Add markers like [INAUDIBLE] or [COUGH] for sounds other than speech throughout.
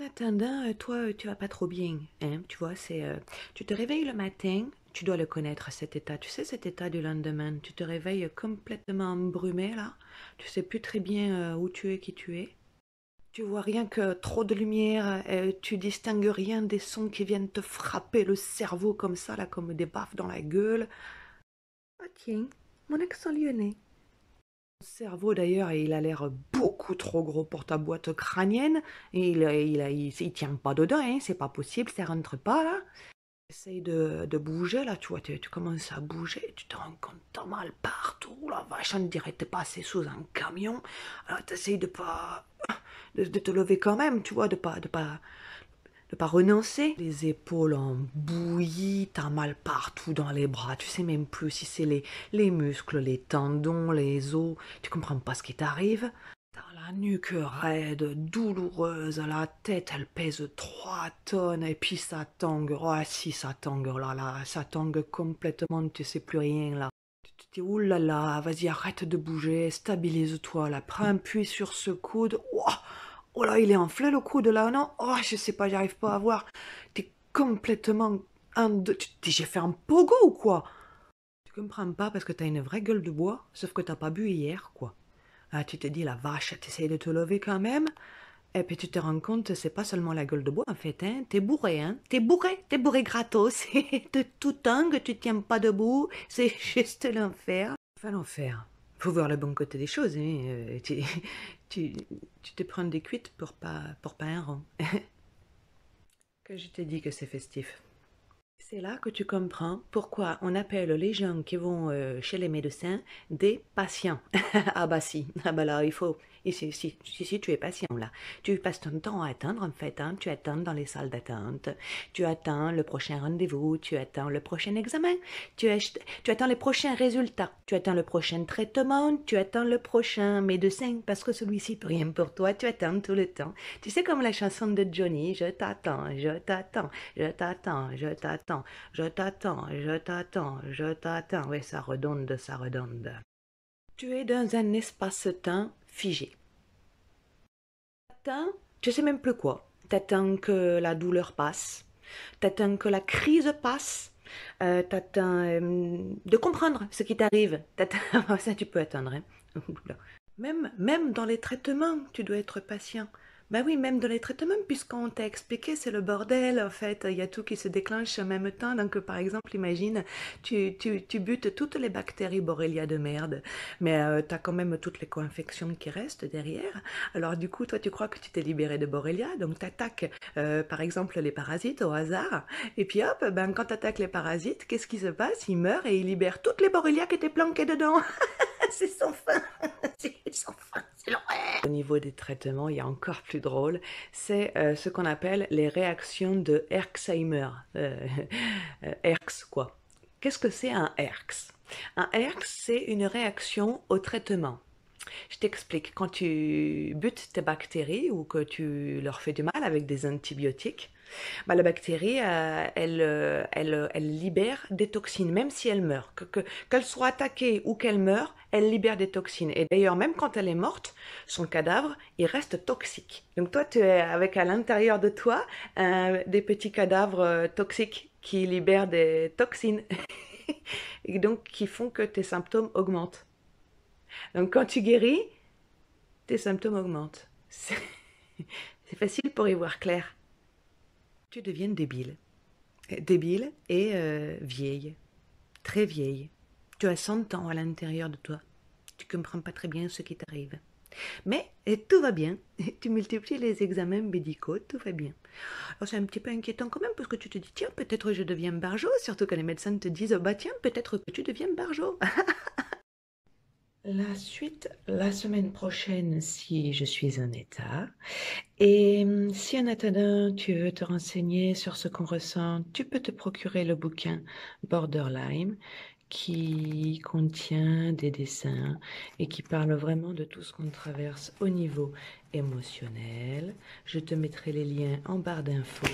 En attendant, euh, toi, euh, tu vas pas trop bien. Hein? Tu vois, c'est. Euh, tu te réveilles le matin, tu dois le connaître cet état. Tu sais cet état du lendemain. Tu te réveilles complètement embrumé là. Tu sais plus très bien où tu es, qui tu es. Tu vois rien que trop de lumière. tu distingues rien des sons qui viennent te frapper le cerveau comme ça là, comme des baffes dans la gueule. ah tiens, mon accent lyonnais cerveau d'ailleurs, il a l'air beaucoup trop gros pour ta boîte crânienne. il, il, tient pas dedans, hein. c'est pas possible, ça rentre pas là. Essaye de, de bouger là, tu vois, tu, commences à bouger, tu te rends compte, t'as mal partout, la vache, on dirait t'es passé sous un camion. Alors t'essayes de pas. De, de, te lever quand même, tu vois, de pas. de pas ne pas renoncer. Les épaules en bouillie, t'as mal partout dans les bras, tu sais même plus si c'est les, les muscles, les tendons, les os, tu comprends pas ce qui t'arrive. T'as la nuque raide, douloureuse, la tête elle pèse 3 tonnes et puis ça tangue, oh ah, si ça tangue, oh là là, ça tangue complètement, tu sais plus rien là. Tu te là, oulala, vas-y, arrête de bouger, stabilise-toi, là, prends un puits sur ce coude, oh, oh là, il est enflé le cou de là, non Oh, je sais pas, j'arrive pas à voir. T'es complètement. Un, tu dis, j'ai fait un pogo ou quoi Tu comprends pas parce que t'as une vraie gueule de bois, sauf que t'as pas bu hier, quoi. Ah, tu te dis, la vache, t'essayes de te lever quand même. Et puis tu te rends compte, c'est pas seulement la gueule de bois en fait, hein. T'es bourré, hein. T'es bourré, t'es bourré gratos. [LAUGHS] de tout temps que tu tiens pas debout, c'est juste l'enfer. Enfin, l'enfer. Faut voir le bon côté des choses. Hein. Euh, tu, tu, te prends des cuites pour pas, pour pas un rang. [LAUGHS] que je t'ai dit que c'est festif. C'est là que tu comprends pourquoi on appelle les gens qui vont euh, chez les médecins des patients. [LAUGHS] ah bah si, ah bah là il faut. Ici, si, si, tu es patient là, tu passes ton temps à attendre en fait. Hein. Tu attends dans les salles d'attente, tu attends le prochain rendez-vous, tu attends le prochain examen, tu, attends les prochains résultats, tu attends le prochain traitement, tu attends le prochain médecin parce que celui-ci peut rien pour toi. Tu attends tout le temps. Tu sais comme la chanson de Johnny, je t'attends, je t'attends, je t'attends, je t'attends je t'attends, je t'attends, je t'attends. Oui, ça redonde, ça redonde. Tu es dans un espace-temps figé. T'attends, tu sais même plus quoi. T'attends que la douleur passe, t'attends que la crise passe, euh, t'attends euh, de comprendre ce qui t'arrive. [LAUGHS] ça, tu peux attendre. Hein. [LAUGHS] même, même dans les traitements, tu dois être patient. Ben oui, même dans les traitements, puisqu'on t'a expliqué, c'est le bordel, en fait, il y a tout qui se déclenche en même temps. Donc, par exemple, imagine, tu, butes toutes les bactéries Borrelia de merde, mais euh, tu as quand même toutes les co-infections qui restent derrière. Alors, du coup, toi, tu crois que tu t'es libéré de Borrelia, donc tu attaques, euh, par exemple, les parasites au hasard, et puis hop, ben, quand tu attaques les parasites, qu'est-ce qui se passe Ils meurent et ils libèrent toutes les Borrelia qui étaient planquées dedans. [LAUGHS] c'est sans fin niveau des traitements, il y a encore plus drôle, c'est euh, ce qu'on appelle les réactions de Herxheimer. Euh, [LAUGHS] euh, Herx, quoi. Qu'est-ce que c'est un Herx Un Herx, c'est une réaction au traitement. Je t'explique, quand tu butes tes bactéries ou que tu leur fais du mal avec des antibiotiques, bah, la bactérie, euh, elle, euh, euh, elle, libère des toxines, même si elle meurt. Qu'elle que, soit attaquée ou qu'elle meure, elle libère des toxines. Et d'ailleurs, même quand elle est morte, son cadavre, il reste toxique. Donc toi, tu es avec à l'intérieur de toi des petits cadavres toxiques qui libèrent des toxines. [LAUGHS] et donc qui font que tes symptômes augmentent. Donc quand tu guéris, tes symptômes augmentent. [LAUGHS] C'est facile pour y voir clair tu deviens débile. Euh, débile et euh, vieille. Très vieille. Tu as 100 ans à l'intérieur de toi. Tu ne comprends pas très bien ce qui t'arrive. Mais et euh, tout va bien. [LAUGHS] Tu multiplies les examens médicaux, tout va bien. Alors c'est un petit peu inquiétant quand même parce que tu te dis tiens peut-être je deviens barjot, surtout quand les médecins te disent oh, bah tiens peut-être que tu deviens barjot. [LAUGHS] La suite, la semaine prochaine, si je suis en état. Et hum, si en attendant, tu veux te renseigner sur ce qu'on ressent, tu peux te procurer le bouquin Borderline qui contient des dessins et qui parle vraiment de tout ce qu'on traverse au niveau émotionnel. Je te mettrai les liens en barre d'infos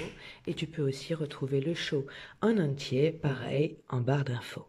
et tu peux aussi retrouver le show en entier, pareil, en barre d'infos.